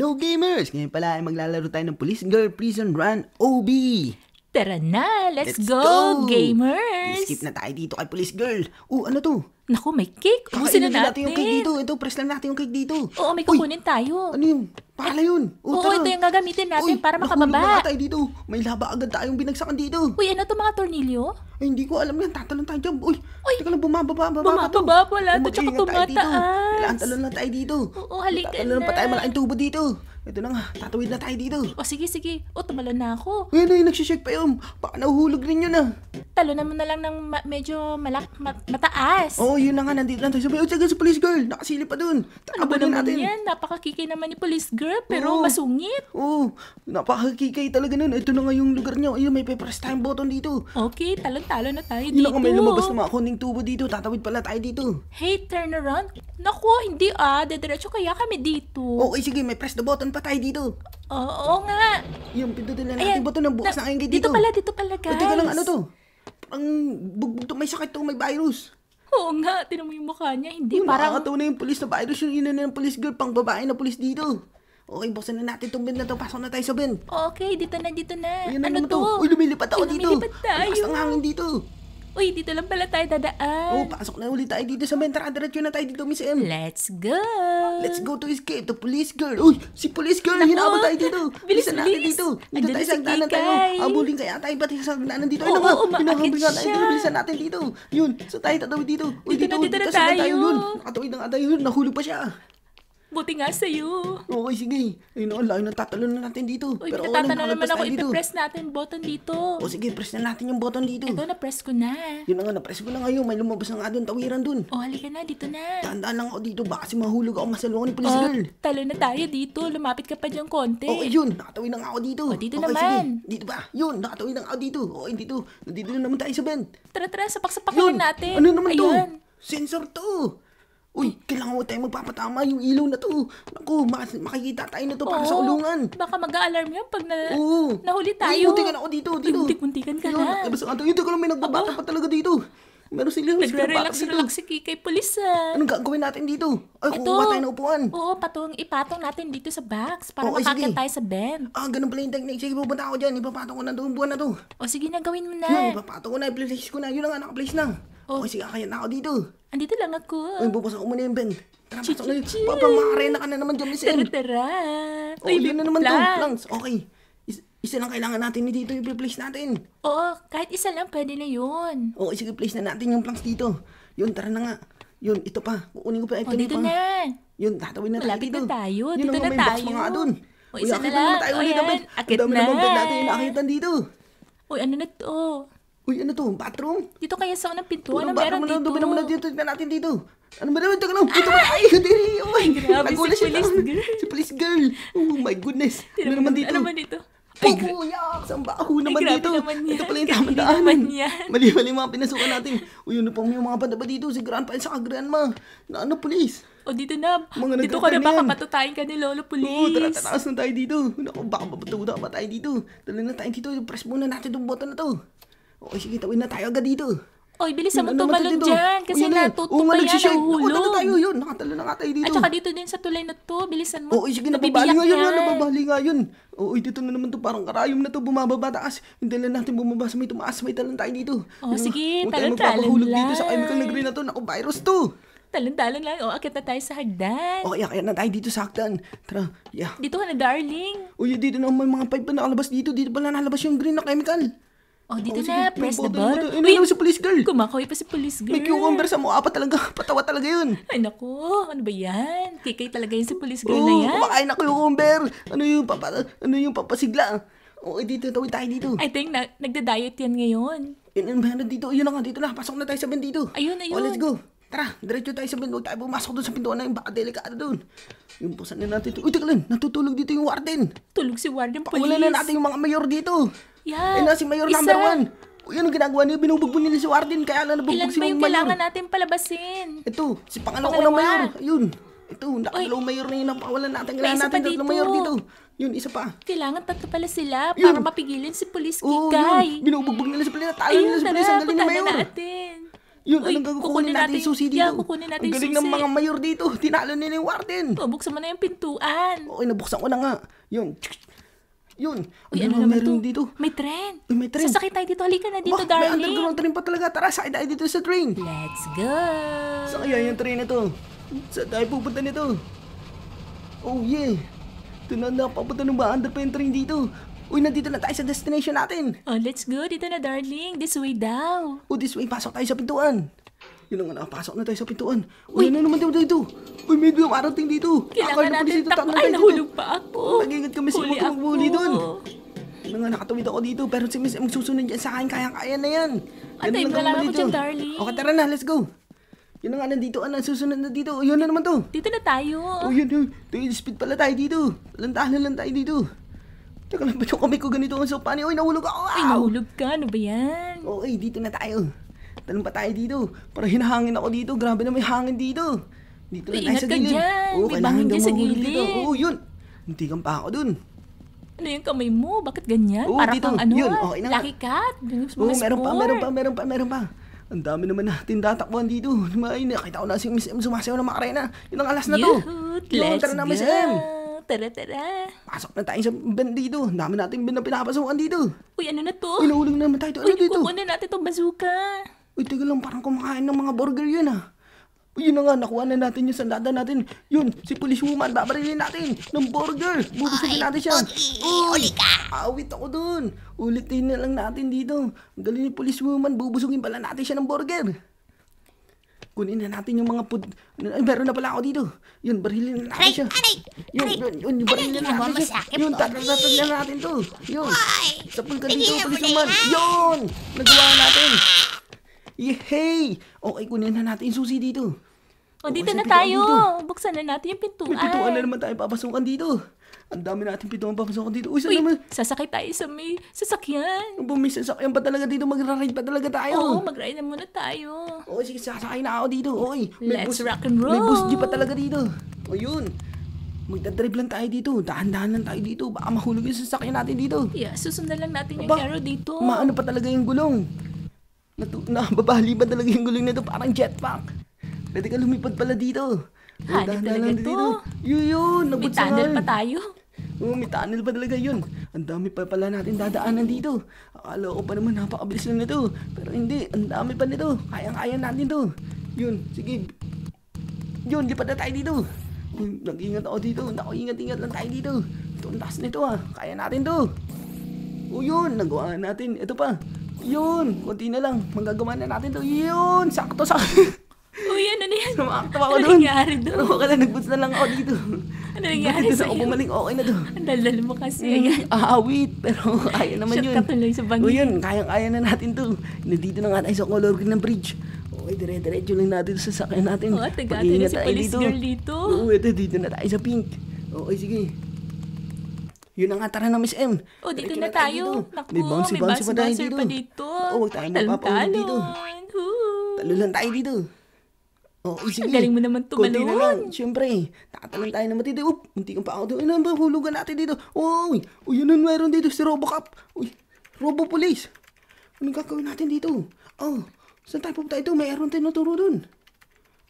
Hello gamers! Ngayon pala ay maglalaro tayo ng Police Girl Prison Run OB! Tara na, let's, let's go, go, gamers! Skip na tayo dito kay Police Girl. Oh, ano to? Naku, may cake. Ubusin na natin. natin yung cake dito. Ito, press lang natin yung cake dito. Oo, may kukunin Uy, tayo. Ano yun? Pala yun. O, oh, Oo, tara. ito yung gagamitin natin Uy, para makababa. na tayo dito. May laba agad tayong binagsakan dito. Uy, ano to mga tornilyo? Ay, hindi ko alam yan. Tatalon tayo dyan. Uy, Uy teka lang, bumababa. Bumababa, bumababa pala. Ito, tsaka tumataas. Kailangan talon lang tayo dito. Oo, halika na. Tatalon pa tayo malaking tubo dito. Ito na nga, tatawid na tayo dito. O sige, sige. O, tumalon na ako. Ngayon ay, nagsishake pa yun. Baka nahuhulog ninyo na. Ah. Talo mo na lang ng ma- medyo malak ma- mataas. Oo, yun na nga, nandito lang tayo. Sabi, o, taga sa police girl. Nakasili pa dun. Ano ba naman natin. yan? Napakakikay naman ni police girl, pero Oo. masungit. Oo, napakakikay talaga nun. Ito na nga yung lugar nyo. Ayun, may papers time button dito. Okay, talon-talon na tayo Hindi dito. na nga may lumabas na mga konting tubo dito. Tatawid pala tayo dito. Hey, turn around. Naku, hindi ah. Dediretso kaya kami dito. Okay, sige, may press the button Saan pa tayo dito? Oo nga. Yung pindutin na natin Ayan, ba ito bukas na, na dito? Dito pala, dito pala, guys. O, teka lang, ano to? Ang bugbog to, may sakit to, may virus. Oo nga, tinan mo yung mukha niya. Hindi, Uy, parang... Nakakatawa na yung polis na virus, yung ina ng polis girl, pang babae na polis dito. Okay, buksan na natin itong bin na to. Pasok na tayo sa bin. Okay, dito na, dito na. Ayan, ano, ano to? to? Uy, lumilipat ako Ay, dito. Lumilipat tayo. Ang hangin dito. Uy, dito lang pala tayo dadaan. Oh, pasok na ulit tayo dito sa main tara. na tayo dito, Miss M. Let's go. Let's go to escape the police girl. Uy, si police girl, Naku. hinabot tayo dito. Bilis, Bilisan natin bilis. dito. Dito Andun tayo sa hagdanan Kikay. tayo. Habulin kaya tayo pati sa hagdanan dito. Ay, Oo, naku, ano umaakit pinakabigla tayo siya. dito. Bilisan natin dito. Yun, so tayo tatawid dito. Uy, Dito na, dito na saan tayo. Yun, nakatawid na nga tayo. Yun, nahulog pa siya. Buti nga sa'yo. Okay, sige. Ay, no, layo ng tatalo na natin dito. Uy, Pero okay, natatalo naman ako. I-press natin button dito. O sige, press na natin yung button dito. Ito, na-press ko na. Yun na nga, na-press ko na ngayon. May lumabas na nga doon, tawiran doon. O, halika na, dito na. Tandaan lang ako dito. Baka si mahulog ako masalungan ni police girl. Talo na tayo dito. Lumapit ka pa dyan konti. O, yun. Nakatawin na nga ako dito. O, dito okay, naman. Sige. Dito ba? Yun, nakatawin na nga ako dito. Okay, dito. Nandito na naman tayo sa vent. Tara, tara. Sapak-sapakin natin. Ano naman Ayun. to? Sensor to. Uy, kailangan mo tayo magpapatama yung ilaw na to. Naku, makikita tayo na to para sa ulungan. Baka mag-alarm yan pag na, Oo. nahuli Ay, tayo. muntikan ako dito, dito. Muntik-muntikan ka Yun, na. nabasa eh, ka to. Ito ko lang may nagbabata pa talaga dito. Meron sila yung Nagre-relax, dito. relax si Kikay Pulis ah. Anong gagawin natin dito? Ay, Ito. kukuha tayo ng upuan. Oo, patong, ipatong natin dito sa box para Oo, ay, sige. tayo sa bend. Ah, ganun pala yung technique. Sige, pupunta ako dyan. Ipapatong ko na itong buwan na to. O sige na, gawin mo na. Yun, ipapatong ko na. I-place ko na. Yun na nga, naka na. Oh. Okay, sige, akayat na ako dito. Andito lang ako. Uy, bubusan ko muna yung bend. Tara, pasok na yun. Papa, makarena ka na naman dyan, Miss M. Tara, tara. Oh, yun na naman to. Lungs, okay. Is- isa lang kailangan natin ni dito i-place natin. Oo, kahit isa lang pwede na yun. Oo, sige, place na natin yung planks dito. Oh, yun, tara na nga. Yun, ito pa. Kukunin ko pa ito. O, dito pa. na. Yun, tatawin na tayo Malapit dito. na tayo. Yun, Dito ang na mga may box tayo. mga doon. O, oh, Uy, isa na akit lang. naman tayo O, oh, ulit. yan. Akit Ang dami na. ng bed natin yung nakakitan dito. Uy, ano na to? Uy, ano to? Bathroom? Dito kaya sa unang pintuan na meron dito. Dumi naman na dito. Tignan natin dito. Ano ba naman? Tignan naman. Ah! Ito ba? Ay, kadiri. Oh, my. grabe. Nagulat si police girl. Si police girl. Oh my goodness. Ano naman dito? Ano naman dito? Ay, Pupuyak! Saan ba ako oh, naman Ay, dito? Naman yan. Ito pala yung tamang daanan. Mali-mali mga pinasukan natin. Uy, ano pa yung mga banda dito? Si Grandpa at saka Grandma. Na ano, police? O oh, dito na. Mga dito ka na baka patutayin ka ni Lolo Police. Oo, tara, tataas na tayo dito. Naku, baka mapatuta pa tayo dito. Dali na tayo dito. Press muna natin itong button na to. Okay, oh, sige, tawin na tayo agad dito. Oy, bilisan mong ano tumalon dyan. Kasi yun, ano? natutupa ano, yan, nahuhulog. Oo, na tayo yun. Nakatalo na nga tayo dito. At saka dito din sa tulay na to. Bilisan mo. Oo, sige, nababali nga yun. Oh, nababali nga yun. Oo, dito na naman to. Parang karayom na to. Bumababa taas. Hindi lang natin bumaba sa may tumaas. May talon tayo dito. Oo, oh, sige. Talon-talon lang. dito sa chemical na green na to. Naku, virus to. Talon-talon lang. O, akit na tayo sa hagdan. Okay, akit na tayo dito sa hagdan. Tara, yeah. Dito ka na, darling. Uy, dito na may mga pipe na nakalabas dito. Dito pala nakalabas yung green na chemical. Oh, dito na. Press the button. Ano na si police girl? Kumakoy pa si police girl. May cucumber sa mukha pa talaga. Patawa talaga yun. Ay, naku. Ano ba yan? Kikay talaga yun si police girl na yan. Kumakain na cucumber. Ano yung, papa, ano yung papasigla? Oo, oh, dito. Tawid tayo dito. I think na, nagda-diet yan ngayon. Yun, meron ano dito. Ayun na nga. Dito na. Pasok na tayo sa dito. Ayun, ayun. Oh, let's go. Tara, diretso tayo sa pinto. Huwag tayo pumasok doon sa pintuan na yung Baka delikado doon. Yung pusan na natin Uy, teka lang. Natutulog dito yung warden. Tulog si warden, police. Pakulan na natin yung mga mayor dito. Yeah. Eh na si Mayor number one. Yan ang ginagawa niya, binubugbog nila si Warden, kaya na nabugbog si Mayor. Ilan ba yung kailangan natin palabasin? Ito, si pangalawa ng Mayor. Ayun. Ito, nakalaw mayor na yun, napawalan natin. Kailangan natin tatlong mayor dito. Yun, isa pa. Kailangan tatlo pala sila yun. para mapigilan si Police Oo, Kikay. Yun. Binubugbog nila si Police, natalo nila si Police, ang galing na mayor. natin. Yun, Uy, anong kukunin natin yung susi dito? Yeah, kukunin natin ang galing ng mga mayor dito. Tinalo nila yung warden. O, oh, buksan mo na yung pintuan. Okay, eh, nabuksan ko na nga. Yun. Yun. Uy, ano, ano naman meron to? dito? May tren. Uy, may tren. Sasakay tayo dito. Halika na dito, bah, darling. May underground train pa talaga. Tara, sakay tayo dito sa train. Let's go. Sa kaya yung train na to? Sa tayo pupunta nito? Oh, yeah. Ito na, napapunta ng ba? Under pa yung train dito. Uy, nandito na tayo sa destination natin. Oh, let's go. Dito na, darling. This way daw. Oh, this way. Pasok tayo sa pintuan. Yun naman, napasok na tayo sa pintuan. Uy, Uy na naman tayo dito. Uy, may marating dito. Kailangan Akala natin takbo. Ay, nahulog pa ako. Mag-ingat kami sa mga magbuli doon. Ano nga, nakatawid ako dito. Pero si Miss eh, magsusunod yan sa akin. Kaya-kaya na yan. Atay, wala ako dyan, darling. Okay, tara na. Let's go. Yun nga, nandito ano, Susunod na dito. O, yun na naman to. Dito na tayo. Oh, yun, yun. Speed pala tayo dito. Lantahan na lang tayo dito. Teka lang, ba't yung kamay ko ganito ang sopani? niya? Uy, nahulog ako! Ay, nahulog ka? Ano ba yan? Okay, dito na tayo. Talon ba tayo dito? Para hinahangin ako dito. Grabe na may hangin dito. Dito Uy, na tayo sa gilid. Dyan. Oo, may kailangan daw mahulog dito. Oo, yun. Muntikan pa ako dun. Ano yung kamay mo? Bakit ganyan? Oo, Para dito. kang ano? Yun, okay na nga. Lucky cat. Oo, meron pa, meron pa, meron pa, meron pa. Ang dami naman natin tatakbuhan dito. Ay, nakita ko na si Miss M sumasayaw ng makarena. Yun ang alas na to. Yehut, let's tara na, Miss M. Tara, tara. Pasok na tayo sa band dito. Ang dami natin bin na pinapasukan dito. Uy, ano na to? Inauling na naman tayo. Ano Uy, dito? Kukunin natin itong bazooka. Uy, taga lang, parang kumakain ng mga burger yun ah. Uy, yun na nga, nakuha na natin yung sandada natin. Yun, si police woman, babarilin natin ng burger. Bubusugin natin siya. Uy, uli ka. Awit ako dun. Ulitin na lang natin dito. Ang galing ni police woman, bubusugin pala natin siya ng burger. Kunin na natin yung mga pud... Ay, meron na pala ako dito. Yun, barilin na natin siya. Aray, yun, yun, yun, yung barilin na natin siya. Yun, tatatatan na natin to. Yun, sapul ka dito, police woman. Yun, nagawa natin. Yehey! Okay, kunin na natin yung susi dito. O, okay, dito na tayo. Dito. Buksan na natin yung pintuan. May pintuan na naman tayo papasukan dito. Ang dami natin pintuan papasukan dito. Uy, saan Uy, naman? sasakay tayo sa may sasakyan. Kung ano may sasakyan ba talaga dito? Magra-ride pa talaga tayo? Oo, mag-ride na muna tayo. oh, sige, sasakay na ako dito. Oy, may Let's bus, rock and roll. May bus jeep pa talaga dito. O, yun. Magdadrive lang tayo dito. Dahan-dahan lang tayo dito. Baka mahulog yung sasakyan natin dito. Yeah, susundan lang natin yung Aba, arrow dito. Maano pa talaga yung gulong. Natu- Nakababaliban talaga yung guling na to. Parang jetpack. Pwede ka lumipad pala dito. Hanip Dahan- talaga dahan- to. Yun, yun. May tunnel pa tayo. Oo, may tunnel pa talaga yun. Ang dami pa pala natin dadaanan dito. Akala ko pa naman napakabilis lang nito. Pero hindi, ang dami pa nito. Kayang-kaya natin to. Yun, sige. Yun, lipad na tayo dito. Uy, Nag-ingat ako dito. Naku, ingat-ingat lang tayo dito. Ito ang taas nito ah. Kaya natin to. O yun, nagawa natin. Ito pa. Yun, konti na lang. Magagawa na natin to. Yun, sakto sa Uy, ano na yan? Sumakto ako ano doon. nangyari doon? Ano ka lang, nagbuts na lang ako dito. Ano nangyari sa'yo? Bakit ako bumaling okay na to? Ang dalal mo kasi. Mm, aawit, pero kaya naman yun. Shot ka tuloy sa bangin. O yun, kayang-kaya na natin to. Nandito na nga tayo sa color green ng bridge. Okay, dire-diretso lang natin sa sakyan natin. Oo, oh, taga tayo na si police dito. girl dito. Oo, ito, dito na tayo sa pink. Okay, sige. Yun ang atara na Miss M. Oh, dito na tayo. dito. Naku, may bouncy, bouncy pa tayo dito. pa dito. Oo, oh, huwag tayo mapapaulo dito. Hoo. Talo lang tayo dito. oh, eh, sige. Ang galing mo naman tumalon. Kunti na lang, syempre. Nakatalon tayo na dito. Oop, hindi kang pa ako doon. Ano ba, hulugan natin dito. Uy, uy, yun ang meron dito si Robocop. Uy, Robopolice. Anong gagawin natin dito? Oh, saan tayo pupunta ito? May Mayroon tayo naturo doon.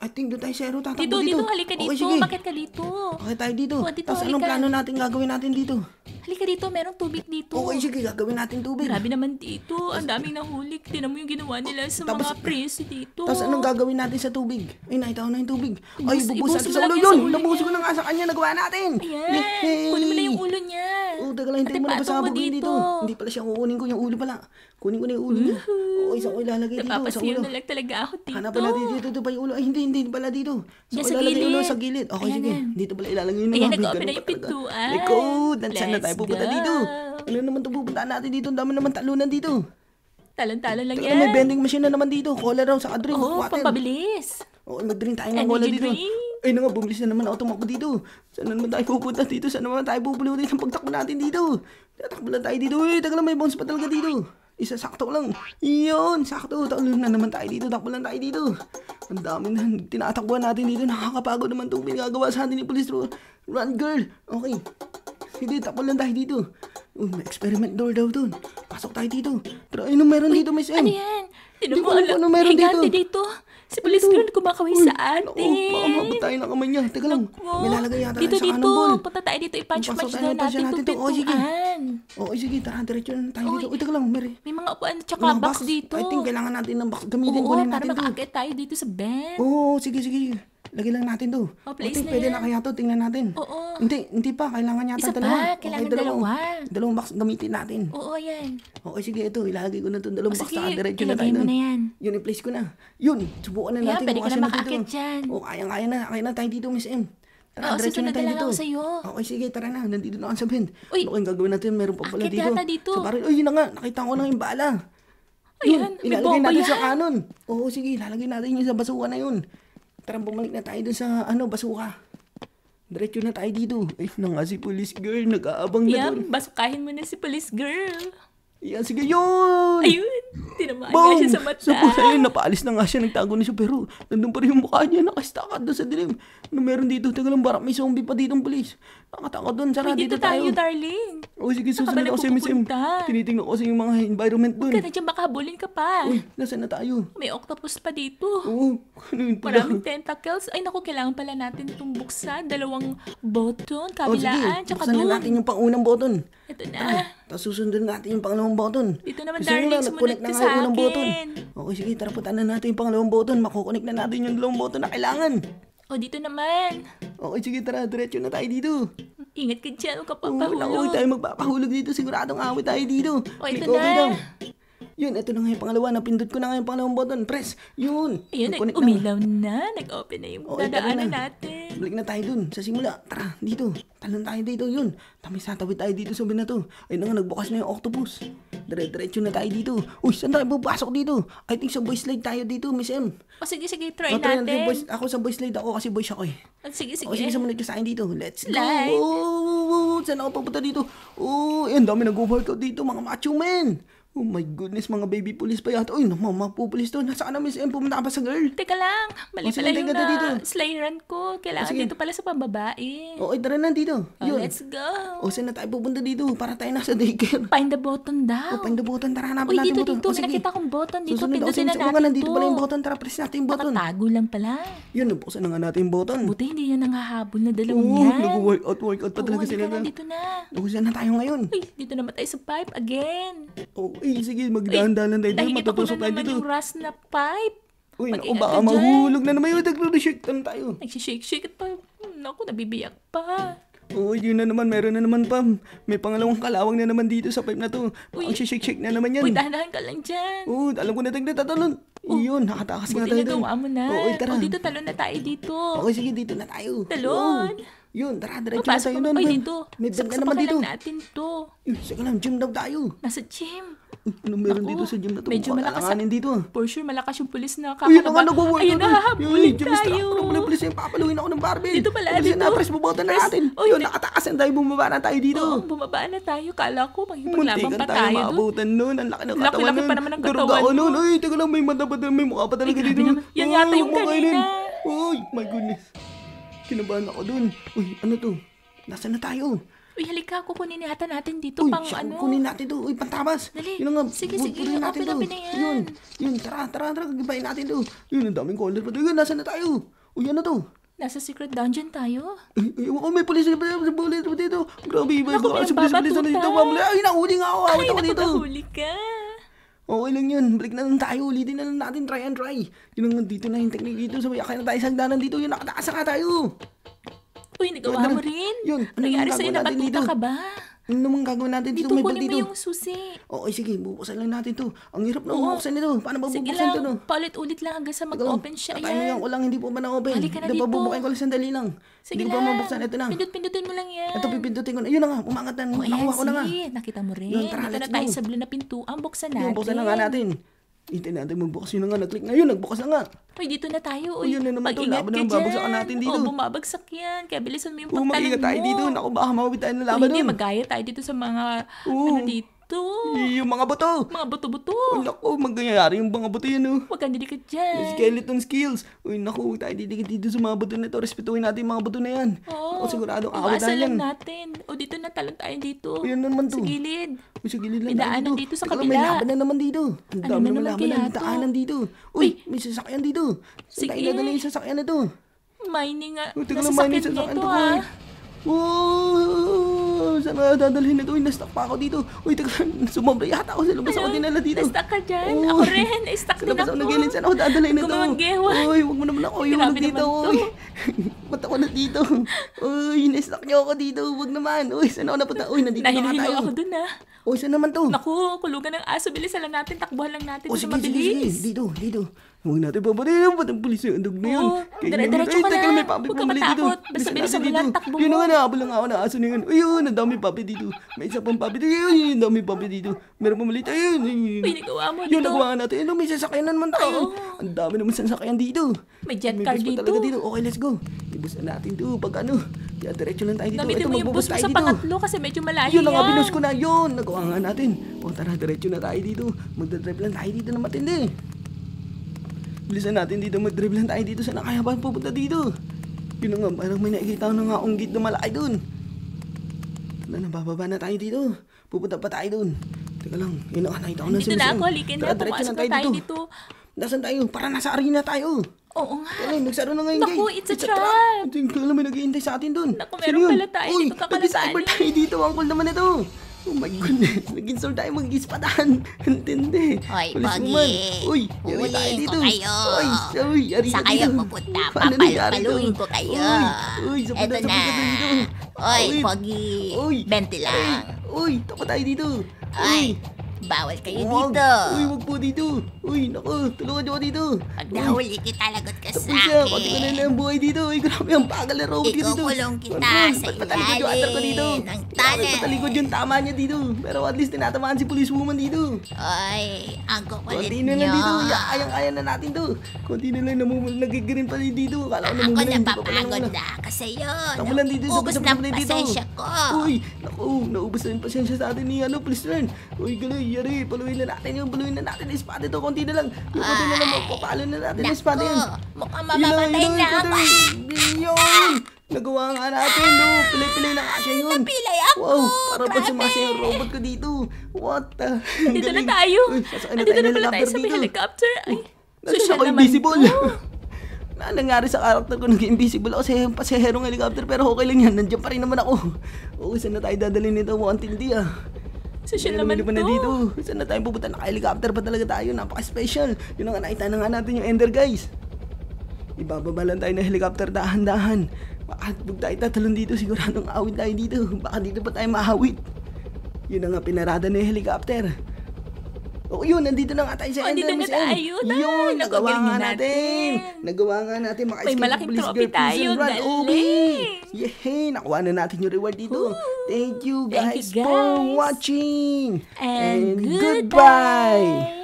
I think doon tayo sa aero. Tatakbo dito. Dito, dito. Halika dito. Okay, sige. Bakit ka dito? Okay, tayo dito. Dito, Tapos halika. anong plano natin gagawin natin dito? Halika dito, meron tubig dito. Okay, sige, gagawin natin tubig. Grabe naman dito. Ang daming nahulik. Tinan mo yung ginawa nila sa Tapos- mga prinsi dito. Tapos anong gagawin natin sa tubig? Ay, nakita ko na yung tubig. Ay, Ibus- ibubusan natin sa ulo yun. yun sa ulo Nabuso ko na nga sa kanya, nagawa natin. Ayan, kunin mo na yung ulo niya. Oo, tagal lang, Ate, mo na patong pasabog mo dito. Hindi pala siya kukunin ko, yung ulo pala. Kunin ko na yung ulo niya. Oo, isang ko ilalagay dito, sa Napapasiyaw ulo. na lang talaga ako dito. Hanapan natin dito, dito pa yung ulo. Ay, hindi, hindi pala dito. Diyan sa ilalagay yung ulo, sa gilid. Okay, Ayan sige. na. Dito pala ilalagay yung Ayan, nag-open na yung pintuan. Let's Let's pupunta dito? Ano naman itong pupuntaan natin dito? Ang dami naman talunan dito. Talan-talan lang Talaga, ano, yan. may vending machine na naman dito. Cola raw sa drink. Oh, Oo, oh, water. pampabilis. Oo, mag-drink tayo ng cola dito. drink. Ay nga, bumilis na naman ako tumakbo dito. Saan naman tayo pupunta dito? Saan naman tayo pupulutin ang pagtakbo natin dito? Tatakbo lang tayo dito. Uy, tagal may bounce pa talaga dito. Isa sakto lang. Iyon, sakto. Takbo na naman tayo dito. Takbo lang tayo dito. Ang dami na tinatakbuhan natin dito. Nakakapagod naman itong pinagagawa sa atin ni Police Run Girl. Okay, hindi, tapon lang tayo dito. Uy, may experiment door daw doon. Pasok tayo dito. Pero ano meron Uy, dito, Miss M? Ano yan? Hindi ko alam ano meron dito. dito. Si ano Police Girl kumakaway sa atin. Oo, baka mabot tayo na kamay niya. Teka lang, may lalagay yata dito, sa dito. kanang Punta tayo dito, i-punch-punch daw natin itong oh, pintuan. Oo, sige. Oo, sige, tara, diretso na tayo dito. Uy, teka lang, Mary. May mga upuan at saka box dito. I think kailangan natin ng box. Gamitin ko na natin ito. Oo, para makaakit tayo dito sa bench. Oo, sige, sige, sige. Lagay lang natin to. Oh, oh please Ote, na pwede yan. na kaya to. Tingnan natin. Oo. Oh, oh. Hindi, hindi pa. Kailangan yata Isa dalawa. Isa pa. Kailangan okay, dalawa. dalawa. Dalawang box gamitin natin. Oo, oh, ayan. Oo, oh, sige, ito. ilalagay ko na itong dalawang oh, box. Sige, diretso na tayo. mo na yan. Yun, i-place ko na. Yun, subukan na natin. Kaya, pwede ka na makaakit dyan. Oo, oh, kaya-kaya na. Kaya na tayo dito, Miss M. Tara, Oo, diretso na tayo dito. Ako sa'yo. Okay, sige, tara na. Nandito na ako sa bend. Uy, ano kayong gagawin natin? Meron pa pala dito. Akit dito. Sa baril. Uy, yun na nga. Nakita ko na yung bala. Ayan, yun, ilalagay natin yan. sa kanon. Oo, sige, ilalagay natin yung sa basukan na yun. Tara, bumalik na tayo dun sa, ano, basuka. Diretso na tayo dito. Ay, nang nga si police girl, nag-aabang na yeah, dun. basukahin mo na si police girl. Ayan, sige, yun! Ayun! Tinamaan nga siya sa mata. Sa puta yun, napaalis na nga siya, nagtago na siya, pero nandun pa rin yung mukha niya, nakastakad doon sa dilim. Ano meron dito? Teka lang, parang may zombie pa dito, please. Nakatakot doon, sara, dito, dito tayo. tayo, darling. O, sige, Saan ka susunod ako sa MSM. Tinitingnan ko sa yung mga environment doon. Huwag ka na dyan, baka habulin ka pa. Uy, nasaan na tayo? May octopus pa dito. Oo, ano yun pala? Maraming tentacles. Ay, naku, kailangan pala natin itong buksan. Dalawang button, O, oh, sige, kabilaan, tsaka buksan doon. natin yung pangunang button. Ito na. Tapos susundan natin yung pangalawang button. Dito naman, Kasi darling, na, sumunod ka sa akin. Button. Okay, sige, tara punta na natin yung pangalawang button. Makukunik na natin yung dalawang button na kailangan. O, dito naman. Okay, sige, tara, diretso na tayo dito. Ingat ka dyan, huwag ka papahulog. Oo, tayo magpapahulog dito. Siguradong awit tayo dito. O, ito May na. Down. Yun, ito na nga yung pangalawa. Napindot ko na nga yung pangalawang button. Press. Yun. Ayun, nag- umilaw na. Nag-open na yung oh, dadaanan na. natin. Balik na tayo dun. Sa simula. Tara, dito. Talon tayo dito. Yun. Tamis sa tawid tayo dito sa to. Ayun na nga, nagbukas na yung octopus. Dire-diretso na tayo dito. Uy, saan tayo pupasok dito? I think sa voice slide tayo dito, Miss M. O sige, sige. Try O, oh, try natin. natin yung Ako sa voice slide ako kasi voice ako eh. O, sige, sige. O sige, sumunod ka sa akin dito. Let's go! Slide. Oh, saan ako papunta dito? Oh, eh, ang dami nag-workout dito, mga macho men. Oh my goodness, mga baby police pa yata. Uy, no, mama, pupulis to. Nasaan na Miss M? Pumunta ka pa sa girl. Teka lang, mali oh, pala yung teka, na dito. sleigh run ko. Kailangan oh, dito pala sa pambabae. O, oh, ay, tara na dito. Oh, let's go. O, saan na tayo pupunta dito? Para tayo nasa daycare. Find the button daw. O, pindubutan. Tara, hanapin Uy, natin dito, button. dito. O, May nakita akong button dito. Susunod ako Pindutin na sa'yo. Huwag ka nandito pala yung button. Tara, press natin yung button. Nakatago lang pala. Yun, nabuksan na nga natin yung button. Buti hindi yan nangahabol na dalawang Oo, yan. nag-workout, workout pa Oo, talaga sila. na, na. dito na. O, na tayo ngayon? Uy, dito na tayo sa pipe again. Oh, Uy, sige, magdaan-daanan tayo. Ay, matutusok dito. Nakikita ko na naman yung rust na pipe. Uy, naku, baka mahulog na naman yun. Nagro-shake ano tayo. Nagsishake-shake pa. Naku, nabibiyak pa. Uy, yun na naman. Meron na naman, Pam. May pangalawang kalawang na naman dito sa pipe na to. Uy, Ang shake-shake na naman yan. Uy, dahan-dahan ka lang dyan. Oo, alam ko na tayo tatalon. Oh, Yun, nakatakas nga tayo. Buti nagawa mo na. Oo, tara. O, oh, dito talon na tayo dito. Okay, sige, dito na tayo. Talon. Yun, tara, diretso na tayo nun. Uy, dito. May bag na naman dito. natin to. Yun, sige lang, gym daw tayo. Nasa gym. Anong meron Naku, dito sa gym na to? Medyo malakas. Ang dito. Ah. For sure, malakas yung pulis na kakalaba. Ayun na nga, nagwawork. Ayun, nahahabulin tayo. Ayun, pulis yung papaluin ako ng barbell. Dito pala, Pulisin dito. Na, press, bubotan na natin. Oh, yun, nakataas na tayo, bumaba na tayo dito. Oh, bumaba na tayo. Kala ko, maghipaglabang pa tayo. Muntikan tayo maabutan nun. Ang laki ng katawan nun. Laki-laki pa naman ang katawan. nun. Ay, teka lang, may mata pa talaga, may mukha pa talaga dito. Yan yata yung kanina. Uy, my goodness. Kinabahan ako dun. Uy, ano to? Nasaan na tayo? Uy, halika, kukunin yata natin dito Uy, pang siya, ano. kunin natin to. Uy, pantabas. Dali. Yun nga, sige, sige, Kunin natin to. Yun, yun, tara, tara, tara, gagibayin natin to. Yun, ang daming corner pa to. Yun, nasa na tayo? Uy, ano to? Nasa secret dungeon tayo. Ay, oh, may pulis na pulis pa dito. Grabe, may Naku, baka si pulis pulis na dito. Mamali, ay, nahuli nga ako. Ay, naku, nahuli ka. Okay lang yun. Balik na lang tayo. Ulitin na lang natin. Try and try. Yun ang dito na yung technique dito. Sabay, akay na tayo sa hagdanan dito. Yun, nakatakas na tayo. Uy, nagawa mo rin. Yun. Ano nangyari sa'yo? Napatuta ka ba? Ano naman gagawin natin dito? Dito, may kunin mo yung susi. Oo, ay, sige, bubuksan lang natin to. Ang hirap na Oo. bubuksan nito. Paano ba Sige bubuksan to? no? lang, paulit-ulit lang hanggang sa mag-open siya. Tatayin mo yan. Ayan. hindi po ba na-open? Halika na dito. bubukain ko lang sandali lang. Sige hindi ko pa mabuksan. Ito na. Pindut-pindutin mo lang yan. Ito pipindutin ko na. Yun na nga, umangat na. O, oh, ayan, Nakuha ko na nga. sige. Nakita mo rin. Yun, tara, Dito na tayo sa blue na pintuan. Buksan natin. Yung buksan na nga natin. Hintay natin magbukas. Yun na nga, na-click ngayon. Nagbukas na nga. Uy, dito na tayo. Uy, oh, yun na naman to. Laban na babagsakan natin dito. Oo, oh, bumabagsak yan. Kaya bilisan mo yung pagtalon mo. Umaingat tayo dito. Naku, baka mawawit tayo ng oh, laban doon. hindi, doon. magaya tayo dito sa mga, ano dito, bato. Yung mga buto. Mga buto-buto. Oh, naku, magyayari yung mga bato yan, oh. Huwag kang didikit dyan. Skeleton skills. Uy, naku, huwag tayo didikit dito sa mga bato na to. Respetuhin natin yung mga buto na yan. Oo. Ako sigurado, awit tayo lang yan. natin. O, dito na talon tayo dito. Uy, yan naman to. Sa gilid. Uy, sa gilid lang. Idaanan dito sa kabila. Teka, may laban na naman dito. Ang ano dami na naman laban kaya na to? dito. Uy, may sasakyan dito. Sige. Ang dami na yung sasakyan na to. Mining nga. Teka lang, mining sasakyan nito, ha. Ah. Ah. Whoa! saan na dadalhin na to? Uy, nastuck pa ako dito. Uy, teka, sumobra yata ako sa lumabas ako ano? dinala dito. Nastuck ka dyan? Oh, ako rin, nastuck din ako. Sa labas ako nagilid, saan ako dadalhin na to? Gumawang Uy, huwag mo naman ako, yung dito. Uy ba't ako na dito? Uy, na-stuck niyo ako dito. Huwag naman. Uy, saan ako napunta? Uy, nandito na nga tayo. ako dun ah. Uy, saan naman to? Naku, kulugan ng aso. Bilisan lang natin. Takbuhan lang natin. O, oh, sige, sige, sige. Dito, dito. Huwag natin babalihin. Ba't ang pulis yung andog na yun? Oo, dire-diretso ka na. May papi Huwag ka matakot. Basta bilis ang ulan, takbo mo. na nga, naabal lang ako na aso na yun. Ayun, ang dami papi dito. May isa pang papi dito. Ayun, ang dami papi dito. Meron pa maliit. Ayun, ayun. Uy, nagawa mo dito. Yun, nagawa natin. Ayun, may sasakyanan man tayo. Ang dami naman sasakyan dito. May jet car dito. May dito. Okay, let's go. Ibusan natin to. Pag ano, diretso lang tayo dito. Gamitin Ito, mo yung bus mo sa pangatlo kasi medyo malayo yun. Yun ang binus ko na yun. Nagawa nga natin. O tara, diretso na tayo dito. Magdadrive lang tayo dito na matindi. Bilisan natin dito. Magdrive lang tayo dito. Sana kaya ba pupunta dito? Yun nga, parang may nakikita ko na nga unggit na malaki dun. Tanda na, bababa na tayo dito. Pupunta pa tayo dun. Teka lang, yun na, nakita ko na si Dito na ako, halikin na. Pumasok na tayo dito. Nasaan tayo? Para nasa arena tayo. Oo nga. Ay, ano, nagsaro na ngayon, Naku, it's, it's a, a trap. trap. Hindi ko alam may naghihintay sa atin doon. Naku, meron pala tayo Oy, dito kakalataan. Uy, tayo dito. Ang cool naman ito. Oh my goodness, nag-install tayo mag-ispadahan. Antindi. Hoy, Pogi. Uy, yari tayo dito. Ko kayo. Uy, uy, yari Sa kayo pupunta, papalupaluin ko kayo. Uy, uy, sa Eto na. Uy, Pogi. Uy, bente lang. Uy, tapo tayo dito. Uy, bawal kayo dito. Uy, wag po dito. Uy, naku, tulungan niyo ako dito. Pag nahuli kita, lagot ka sa akin. Pati ko na lang buhay dito. Uy, grabe, ang bagal na robot dito. Ikukulong kita ano, sa ilalim yung atar ko dito. ng tunnel. Patalikod yung tama niya dito. Pero at least tinatamaan si police woman dito. Ay, ang kukulit niyo. Kunti na lang dito. Ayang-ayan na natin to. Kunti na lang namumul, nagigirin pa rin dito. Kala ko namumul. Ako napapagod na kasi yun. Tama lang dito. Ubus na pasensya ko. Uy, naku, naubos na yung pasensya sa atin ni ano, police man. Uy, gano'y, yari, paluin na natin yung paluin na natin. Ispat ito, konti konti na lang. Yung na lang, magpapalo na natin. Naku, yun. mukhang mamamatay na ako. Yun! Nagawa nga natin, no? Pilay-pilay na kasi yun. Napilay ako! Wow, para ba sumasa yung robot ko dito? What the? Ang Dito na tayo. Uy, na Andito na pala tayo helicopter sa may helicopter. Ay, Nasaan social ako invisible? na ano nangyari sa character ko, naging invisible ako sa pasahero ng helicopter pero okay lang yan, nandiyan pa rin naman ako. Oo, saan na tayo dadalhin nito? Mukhang tindi ah. Social naman to. na dito. Saan na tayo pupunta? Naka-helicopter pa talaga tayo. Napaka-special. Yun ang nakita na nga natin yung Ender, guys. Ibababa lang tayo ng helicopter dahan-dahan. Baka huwag tayo tatalon dito. Siguradong awit tayo dito. Baka dito pa tayo maawit. Yun ang nga pinarada ng helicopter. Oo, oh, yun, nandito na nga tayo sa oh, Endemics End. Nandito Yun, nagawa nga natin. Nagawa nga natin. Mga May malaking trophy tayo. Galing. OB. Yay, nakuha na natin yung reward dito. Ooh. Thank you guys, Thank you guys for watching. And, And goodbye. goodbye.